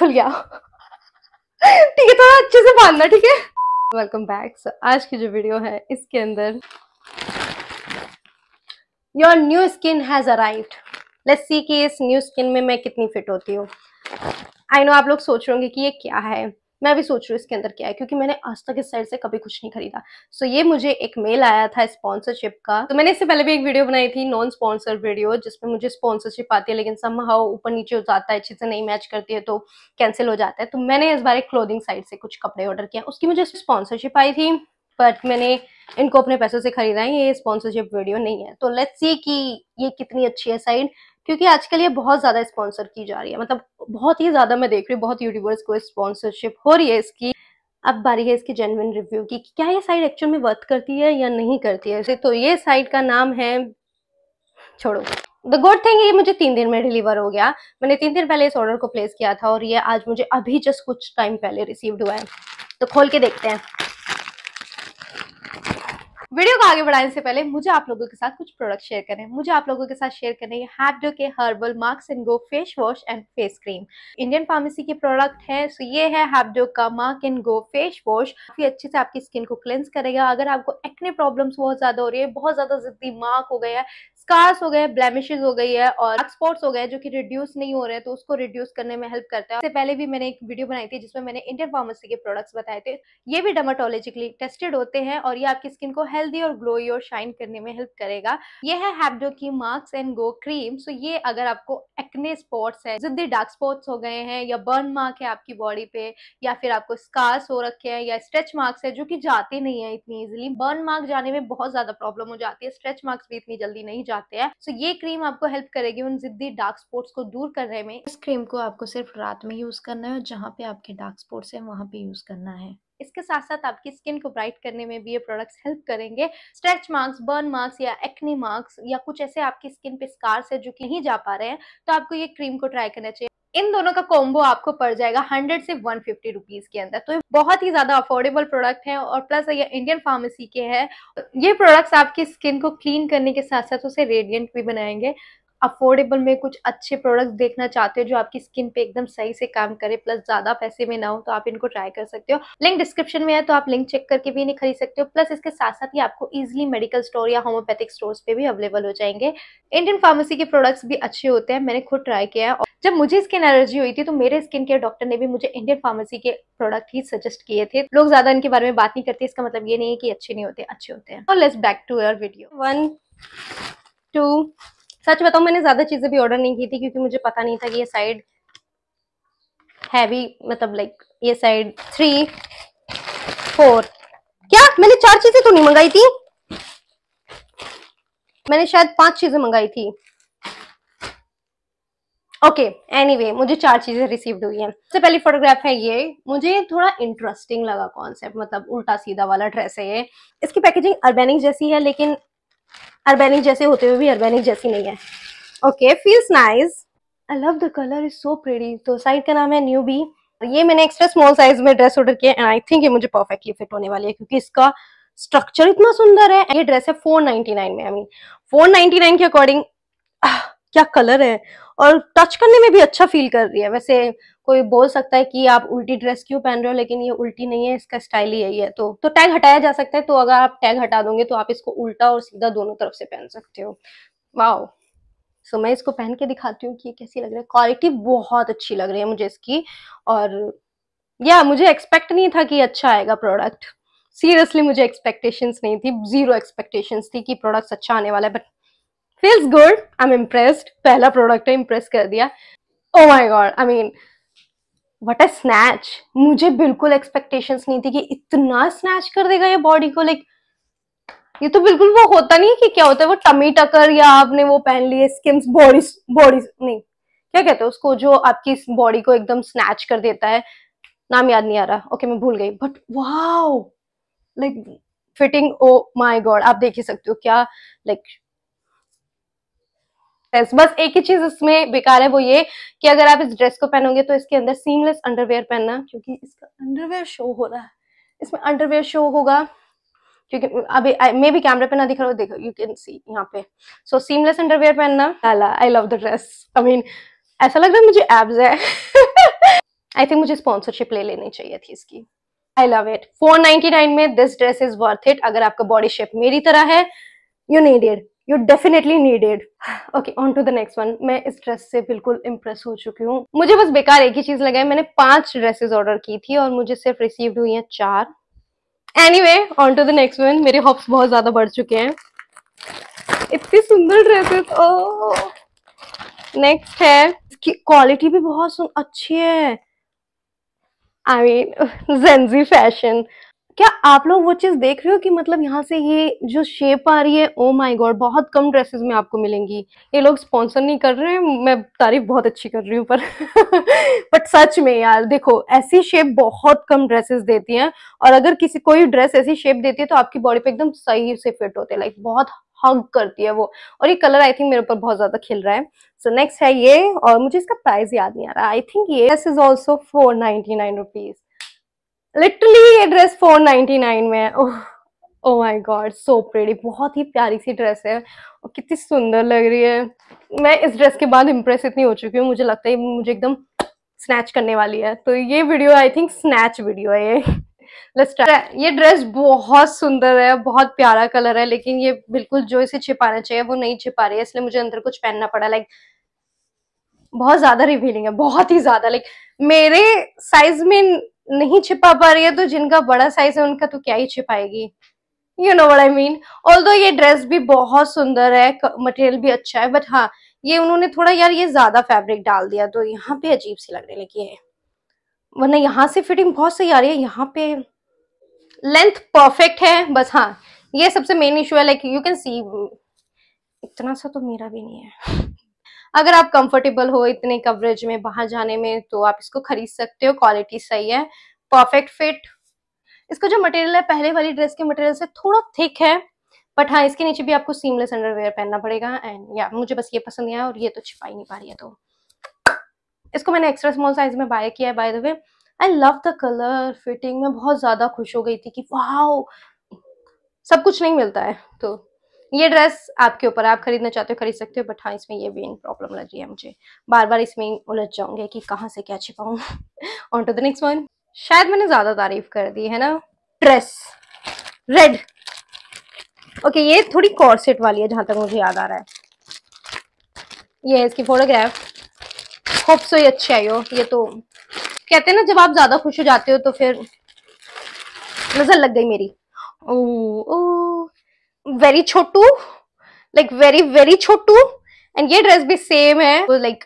खुल गया ठीक है थोड़ा अच्छे से बांधना ठीक है वेलकम बैक सो आज की जो वीडियो है इसके अंदर your new skin has arrived let's see कि इस न्यू स्किन में मैं कितनी फिट होती हूँ आई नो आप लोग सोच रहे होंगे कि ये क्या है मैं अभी सोच रही हूँ इसके अंदर क्या है क्योंकि मैंने आज तक इस साइड से कभी कुछ नहीं खरीदा सो ये मुझे एक मेल आया था स्पॉन्सरशिप का तो मैंने इससे पहले भी एक वीडियो बनाई थी नॉन स्पॉन्सर वीडियो जिसमें मुझे स्पॉन्सरशिप आती है लेकिन हाउ ऊपर नीचे हो जाता है अच्छे से नहीं मैच करती है तो कैंसिल हो जाता है तो मैंने इस बार एक क्लोदिंग साइड से कुछ कपड़े ऑर्डर किया उसकी मुझे स्पॉन्सरशिप आई थी बट मैंने इनको अपने पैसों से खरीदा है ये स्पॉन्सरशिप वीडियो नहीं है तो लेट्स सी कि ये कितनी अच्छी है साइड क्योंकि आजकल ये बहुत ज़्यादा स्पॉन्सर की जा रही है मतलब बहुत ही ज़्यादा मैं देख रही हूँ बहुत यूट्यूबर्स को स्पॉन्सरशिप हो रही है इसकी अब बारी है इसकी जेनविन रिव्यू की क्या ये साइड एक्चुअल में वर्थ करती है या नहीं करती है तो ये साइट का नाम है छोड़ो द गुड थिंग ये मुझे तीन दिन में डिलीवर हो गया मैंने तीन दिन पहले इस ऑर्डर को प्लेस किया था और ये आज मुझे अभी जस्ट कुछ टाइम पहले रिसीव्ड हुआ है तो खोल के देखते हैं वीडियो को आगे बढ़ाने से पहले मुझे आप लोगों के साथ कुछ प्रोडक्ट शेयर करें मुझे आप लोगों के साथ शेयर करने ये हैपडो के herbal marks and go face wash and face cream Indian pharmacy के प्रोडक्ट है सो ये है हैपडो का mark and go face wash काफी अच्छे से आपकी स्किन को क्लेंस करेगा अगर आपको एक्ने प्रॉब्लम्स बहुत ज्यादा हो रही है बहुत ज्यादा जिद्दी मार्क हो गया है स्कार्स हो गए ब्लैमिशेज हो गई है और स्पॉट्स हो गए जो कि रिड्यूस नहीं हो रहे हैं तो उसको रिड्यूस करने में हेल्प करता है इससे पहले भी मैंने एक वीडियो बनाई थी जिसमें मैंने इंडियन फार्मेसी के प्रोडक्ट्स बताए थे ये भी डर्माटोलॉजिकली टेस्टेड होते हैं और ये आपकी स्किन को हेल्दी और ग्लोई और शाइन करने में हेल्प करेगा ये है हैब्डो की marks and go cream so ये अगर आपको एक्ने स्पॉट्स है जिद्दी डार्क स्पॉट्स हो गए हैं या बर्न मार्क है आपकी बॉडी पे या फिर आपको स्कार्स हो रखे हैं या स्ट्रेच मार्क्स है जो कि जाते नहीं है इतनी इजिली बर्न मार्क जाने में बहुत ज्यादा प्रॉब्लम हो जाती है स्ट्रेच मार्क्स भी इतनी जल्दी नहीं जाते चाहते हैं सो ये क्रीम आपको हेल्प करेगी उन जिद्दी डार्क स्पॉट्स को दूर करने में इस क्रीम को आपको सिर्फ रात में यूज करना है और जहाँ पे आपके डार्क स्पॉट्स है वहाँ पे यूज करना है इसके साथ साथ आपकी स्किन को ब्राइट करने में भी ये प्रोडक्ट्स हेल्प करेंगे स्ट्रेच मार्क्स बर्न मार्क्स या एक्ने मार्क्स या कुछ ऐसे आपकी स्किन पे स्कार्स है जो कि नहीं जा पा रहे हैं तो आपको ये क्रीम को ट्राई करना चाहिए इन दोनों का कॉम्बो आपको पड़ जाएगा 100 से 150 फिफ्टी रुपीज के अंदर तो ये बहुत ही ज्यादा अफोर्डेबल प्रोडक्ट है और प्लस ये इंडियन फार्मेसी के हैं ये प्रोडक्ट्स आपकी स्किन को क्लीन करने के साथ साथ उसे रेडियंट भी बनाएंगे अफोर्डेबल में कुछ अच्छे प्रोडक्ट्स देखना चाहते हो जो आपकी स्किन पे एकदम सही से काम करे प्लस ज्यादा पैसे में ना हो तो आप इनको ट्राई कर सकते हो लिंक डिस्क्रिप्शन में है तो आप लिंक चेक करके भी इन्हें खरीद सकते हो प्लस इसके साथ साथ ही आपको इजिली मेडिकल स्टोर या होम्योपैथिक स्टोर पे भी अवेलेबल हो जाएंगे इंडियन फार्मेसी के प्रोडक्ट्स भी अच्छे होते हैं मैंने खुद ट्राई किया है जब मुझे स्किन एलर्जी हुई थी तो मेरे स्किन केयर डॉक्टर ने भी मुझे इंडियन फार्मेसी के प्रोडक्ट ही सजेस्ट किए थे लोग ज्यादा इनके बारे में बात नहीं करते इसका मतलब ये नहीं है कि अच्छे नहीं होते अच्छे होते हैं और let's back to your video one two सच बताऊ मैंने ज्यादा चीजें भी ऑर्डर नहीं की थी क्योंकि मुझे पता नहीं था कि ये साइड हैवी मतलब लाइक ये साइड थ्री फोर क्या मैंने चार चीजें तो नहीं मंगाई थी मैंने शायद पांच चीजें मंगाई थी ओके okay, एनीवे anyway, मुझे चार चीजें रिसीव हुई हैं सबसे पहली फोटोग्राफ है ये मुझे थोड़ा इंटरेस्टिंग लगा कॉन्सेप्ट मतलब उल्टा सीधा वाला ड्रेस है ये इसकी पैकेजिंग अर्बेनिक जैसी है लेकिन अर्बेनिक जैसे होते हुए भी अर्बेनिक जैसी नहीं है okay feels nice I love the colour is so pretty तो साइड का नाम है न्यू बी ये मैंने एक्स्ट्रा स्मॉल साइज में ड्रेस ऑर्डर किया एंड आई थिंक ये मुझे परफेक्टली फिट होने वाली है क्योंकि इसका स्ट्रक्चर इतना सुंदर है ये ड्रेस है फोर में आई मीन फोर के अकॉर्डिंग क्या कलर है और टच करने में भी अच्छा फील कर रही है वैसे कोई बोल सकता है कि आप उल्टी ड्रेस क्यों पहन रहे हो लेकिन ये उल्टी नहीं है इसका स्टाइल ही यही है तो तो टैग हटाया जा सकता है तो अगर आप टैग हटा दोगे तो आप इसको उल्टा और सीधा दोनों तरफ से पहन सकते हो वाओ सो मैं इसको पहन के दिखाती हूँ कि ये कैसी लग रही है क्वालिटी बहुत अच्छी लग रही है मुझे इसकी और या मुझे एक्सपेक्ट नहीं था कि अच्छा आएगा प्रोडक्ट सीरियसली मुझे एक्सपेक्टेशंस नहीं थी जीरो एक्सपेक्टेशंस थी कि प्रोडक्ट्स अच्छा आने वाला है but feels good I am impressed पहला प्रोडक्ट है इम्प्रेस कर दिया oh my god I mean what a snatch मुझे बिल्कुल एक्सपेक्टेशंस नहीं थी कि इतना स्नैच कर देगा ये बॉडी को लाइक ये तो बिल्कुल वो होता नहीं कि क्या होता है वो टमी टकर या आपने वो पहन लिए स्किम्स बॉडी बॉडी नहीं क्या कहते हैं उसको जो आपकी बॉडी को एकदम स्नैच कर देता है नाम याद नहीं आ रहा ओके okay, मैं भूल गई but wow like fitting oh my god आप देख ही सकते हो क्या लाइक ड्रेस बस एक ही चीज इसमें बेकार है वो ये कि अगर आप इस ड्रेस को पहनोगे तो इसके अंदर सीमलेस अंडरवेयर पहनना क्योंकि इसका अंडरवेयर शो हो रहा है इसमें अंडरवेयर शो होगा क्योंकि अभी मे भी कैमरे पे ना दिख रहा हो देखो यू कैन सी यहाँ पे सो सीमलेस अंडरवेयर पहनना I love the dress I mean ऐसा लग रहा है मुझे एब्स है आई थिंक मुझे स्पॉन्सरशिप ले लेनी चाहिए थी इसकी I love it four ninety nine में this dress is worth it अगर आपका बॉडी शेप मेरी तरह है you need it you definitely needed okay on to the next one मैं इस ड्रेस से बिल्कुल इम्प्रेस हो चुकी हूँ मुझे बस बेकार एक ही चीज लगा है मैंने पांच ड्रेसेस ऑर्डर की थी और मुझे सिर्फ रिसीव हुई है चार anyway on to the next one मेरे हॉप्स बहुत ज्यादा बढ़ चुके हैं इतनी सुंदर ड्रेसेस ओ नेक्स्ट है इसकी क्वालिटी भी बहुत अच्छी है आई मीन जेंजी फैशन क्या आप लोग वो चीज देख रहे हो कि मतलब यहाँ से ये जो शेप आ रही है ओ माई गॉड बहुत कम ड्रेसेस में आपको मिलेंगी ये लोग स्पॉन्सर नहीं कर रहे हैं मैं तारीफ बहुत अच्छी कर रही हूँ पर बट सच में यार देखो ऐसी शेप बहुत कम ड्रेसेस देती हैं और अगर किसी कोई ड्रेस ऐसी शेप देती है तो आपकी बॉडी पे एकदम सही से फिट होते लाइक बहुत हग करती है वो और ये कलर आई थिंक मेरे ऊपर बहुत ज्यादा खिल रहा है सो so, नेक्स्ट है ये और मुझे इसका प्राइस याद नहीं आ रहा आई थिंक ये this is also four ninety nine rupees literally ये ड्रेस फोर नाइनटी नाइन में है ओह माई गॉड सो प्रेडी बहुत ही प्यारी सी ड्रेस है और कितनी सुंदर लग रही है मैं इस ड्रेस के बाद इम्प्रेस इतनी हो चुकी हूँ मुझे लगता है मुझे एकदम स्नैच करने वाली है तो ये video I think snatch video है ये ये ड्रेस बहुत सुंदर है बहुत प्यारा कलर है लेकिन ये बिल्कुल जो इसे छिपाना चाहिए वो नहीं छिपा रही है इसलिए मुझे अंदर कुछ पहनना पड़ा लाइक बहुत ज्यादा रिवीलिंग है बहुत ही ज्यादा लाइक मेरे साइज में नहीं छिपा पा रही है तो जिनका बड़ा साइज है उनका तो क्या ही छिपाएगी you know what I mean all ये ड्रेस भी बहुत सुंदर है मटेरियल भी अच्छा है बट हाँ ये उन्होंने थोड़ा यार ये ज्यादा फैब्रिक डाल दिया तो यहाँ पे अजीब सी लगने लगी है वरना यहाँ से फिटिंग बहुत सही आ रही है यहाँ पे लेंथ परफेक्ट है बस हाँ ये सबसे मेन इशू है लाइक यू कैन सी इतना सा तो मेरा भी नहीं है अगर आप कंफर्टेबल हो इतने कवरेज में बाहर जाने में तो आप इसको खरीद सकते हो क्वालिटी सही है परफेक्ट फिट इसका जो मटेरियल है पहले वाली ड्रेस के मटेरियल से थोड़ा थिक है बट हाँ इसके नीचे भी आपको सीमलेस अंडरवेयर पहनना पड़ेगा एंड या मुझे बस ये पसंद आया और ये तो छिपा ही नहीं पा रही है तो इसको मैंने एक्स्ट्रा स्मॉल साइज में बाय किया है by the way I love the colour fitting मैं बहुत ज़्यादा खुश हो गई थी कि वाह सब कुछ नहीं मिलता है तो ये ड्रेस आपके ऊपर आप खरीदना चाहते हो खरीद सकते हो बट हाँ इसमें ये मेन प्रॉब्लम लग रही है मुझे बार बार इसमें उलझ जाऊंगे कि कहाँ से क्या छिपाऊँ on to the next one शायद मैंने ज़्यादा तारीफ कर दी है ना ड्रेस रेड ओके ये थोड़ी कॉर्सेट वाली है जहां तक मुझे याद आ रहा है ये है इसकी फोटोग्राफ होप सो ये अच्छी आई हो ये तो कहते हैं ना जब आप ज़्यादा खुश हो जाते हो तो फिर नज़र लग गई मेरी ओ ओ वेरी छोटू लाइक वेरी वेरी छोटू एंड ये ड्रेस भी सेम है लाइक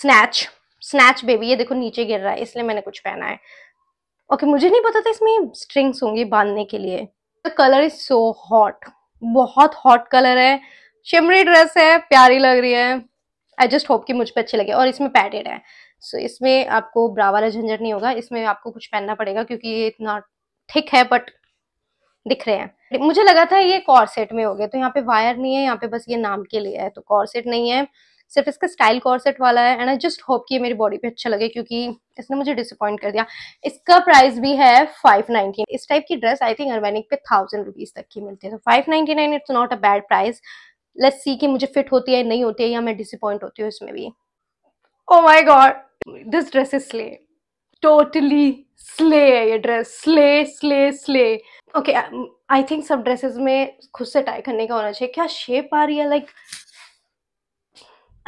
स्नैच स्नैच बेबी ये देखो नीचे गिर रहा है इसलिए मैंने कुछ पहना है ओके okay, मुझे नहीं पता था इसमें स्ट्रिंग्स होंगे बांधने के लिए the colour is so hot बहुत हॉट कलर है शिमरी ड्रेस है प्यारी लग रही है आई जस्ट होप कि मुझ पर अच्छी लगे और इसमें पैडेड है सो so, इसमें आपको ब्रा वाला झंझट नहीं होगा इसमें आपको कुछ पहनना पड़ेगा क्योंकि ये इतना ठिक है बट दिख रहे हैं मुझे लगा था ये कॉर्सेट में हो गया तो यहाँ पे वायर नहीं है यहाँ पे बस ये नाम के लिए है तो कॉर्सेट नहीं है सिर्फ इसका स्टाइल कॉर्सेट वाला है एंड आई जस्ट होप कि ये मेरी बॉडी पे अच्छा लगे क्योंकि इसने मुझे डिसअपॉइंट कर दिया इसका प्राइस भी है फाइव नाइनटी इस टाइप की ड्रेस आई थिंक अर्बैनिक पे थाउजेंड रुपीज तक की मिलती है तो five ninety nine it's not a bad price let's see कि मुझे फिट होती है नहीं होती है या मैं डिसअपॉइंट होती हूँ इसमें भी oh my god this dress is slay totally slay ये dress slay slay slay okay I think सब ड्रेसेस में खुद से टाई करने का होना चाहिए क्या शेप आ रही है like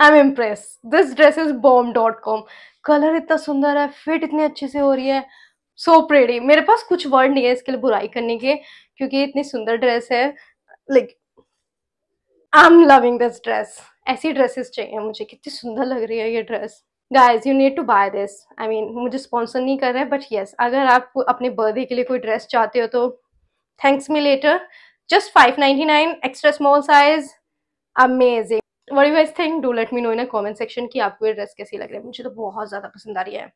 I am impress this dress is bomb dot com colour इतना सुंदर है फिट इतने अच्छे से हो रही है सो so प्रेडी मेरे पास कुछ वर्ड नहीं है इसके लिए बुराई करने के क्योंकि इतनी सुंदर ड्रेस है like I am loving this dress ऐसी ड्रेसेस चाहिए मुझे कितनी सुंदर लग रही है ये dress guys you need to buy this I mean मुझे स्पॉन्सर नहीं कर रहा है बट येस yes, अगर आप अपने बर्थडे के लिए कोई ड्रेस चाहते हो तो thanks me later just five ninety nine extra small size amazing what you I think do let me know in a comment section की आपको ये ड्रेस कैसी लग रही है मुझे तो बहुत ज़्यादा पसंद आ रही है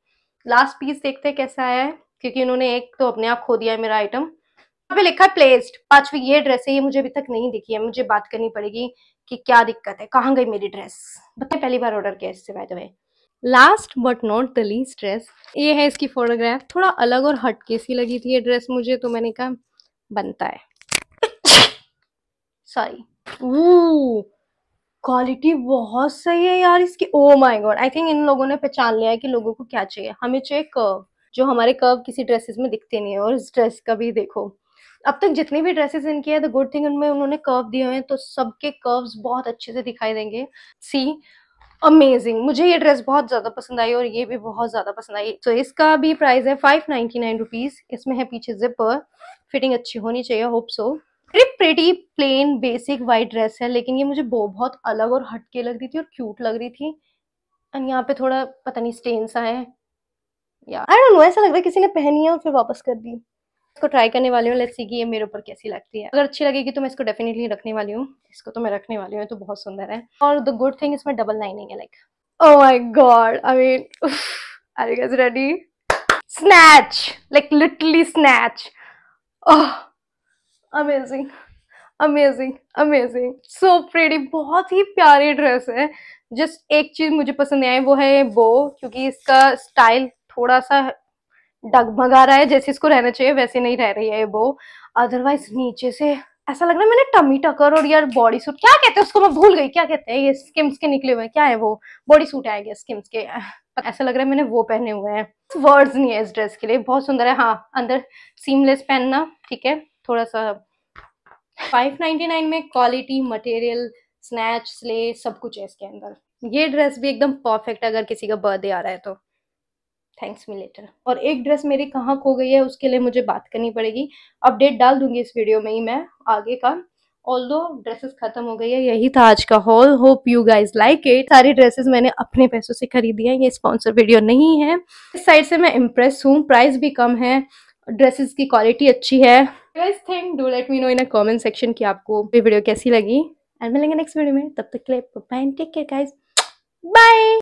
लास्ट पीस देखते हैं कैसा आया है क्योंकि उन्होंने एक तो अपने आप खो दिया है मेरा आइटम यहाँ पे लिखा है प्लेस्ड पांचवी ये ड्रेस है ये मुझे अभी तक नहीं दिखी है मुझे बात करनी पड़ेगी कि क्या दिक्कत है कहाँ गई मेरी ड्रेस बताए पहली बार ऑर्डर किया इससे by the way last but not the least dress ये है इसकी फोटोग्राफ थोड़ा अलग और हटके सी लगी थी ये ड्रेस मुझे तो मैंने कहा बनता है सॉरी क्वालिटी बहुत सही है यार इसकी oh my god I think इन लोगों ने पहचान लिया है कि लोगों को क्या चाहिए हमें चाहिए कर्व जो हमारे कर्व किसी ड्रेसेस में दिखते नहीं है और इस ड्रेस का भी देखो अब तक जितने भी ड्रेसेस इनकी है द गुड थिंग उनमें उन्होंने कर्व दिए हुए हैं तो सबके कर्व्स बहुत अच्छे से दिखाई देंगे सी अमेजिंग मुझे ये ड्रेस बहुत ज्यादा पसंद आई और ये भी बहुत ज्यादा पसंद आई तो so, इसका भी प्राइस है फाइव नाइनटी नाइन रुपीज इसमें है पीछे जिपर फिटिंग अच्छी होनी चाहिए hope so very pretty plain basic white dress है लेकिन ये मुझे बहुत अलग और हटके लग रही थी और क्यूट लग रही थी एंड यहाँ पे थोड़ा पता नहीं सा आए या आई डोंट नो ऐसा लग रहा है किसी ने पहनी है और फिर वापस कर दी इसको ट्राई करने वाली हूँ लेट्स ये मेरे ऊपर कैसी लगती है अगर अच्छी लगेगी तो मैं इसको डेफिनेटली रखने वाली हूँ इसको तो मैं रखने वाली हूँ तो बहुत सुंदर है और द गुड थिंग इसमें डबल लाइनिंग है like oh my god I mean are you ready snatch like literally snatch oh amazing amazing amazing so pretty बहुत ही प्यारी ड्रेस है जस्ट एक चीज़ मुझे पसंद आई वो है बो क्योंकि इसका स्टाइल थोड़ा सा डगमगा रहा है जैसे इसको रहना चाहिए वैसे नहीं रह रही है वो अदरवाइज नीचे से ऐसा लग रहा है मैंने टमी टकर और यार बॉडी सूट क्या कहते हैं उसको मैं भूल गई क्या कहते हैं ये स्किम्स के निकले हुए हैं क्या है वो बॉडी सूट आएगा स्किम्स के ऐसा लग रहा है मैंने वो पहने हुए हैं वर्ड्स नहीं है इस ड्रेस के लिए बहुत सुंदर है हाँ अंदर सीमलेस पहनना ठीक है थोड़ा सा फाइव में क्वालिटी मटेरियल स्नैच स्ले सब कुछ है इसके अंदर ये ड्रेस भी एकदम परफेक्ट अगर किसी का बर्थडे आ रहा है तो थैंक्स मी लेटर और एक ड्रेस मेरी कहाँ खो गई है उसके लिए मुझे बात करनी पड़ेगी अपडेट डाल दूंगी इस वीडियो में ही मैं आगे का ऑल दो ड्रेसेस खत्म हो गई है यही था आज का haul hope you guys like it सारी ड्रेसेस मैंने अपने पैसों से खरीदी है ये स्पॉन्सर वीडियो नहीं है इस साइड से मैं इम्प्रेस हूँ प्राइस भी कम है ड्रेसेस की क्वालिटी अच्छी है कॉमेंट सेक्शन की आपको वीडियो कैसी लगी एंड मिलेंगे नेक्स्ट वीडियो में तब तक के लिए बाय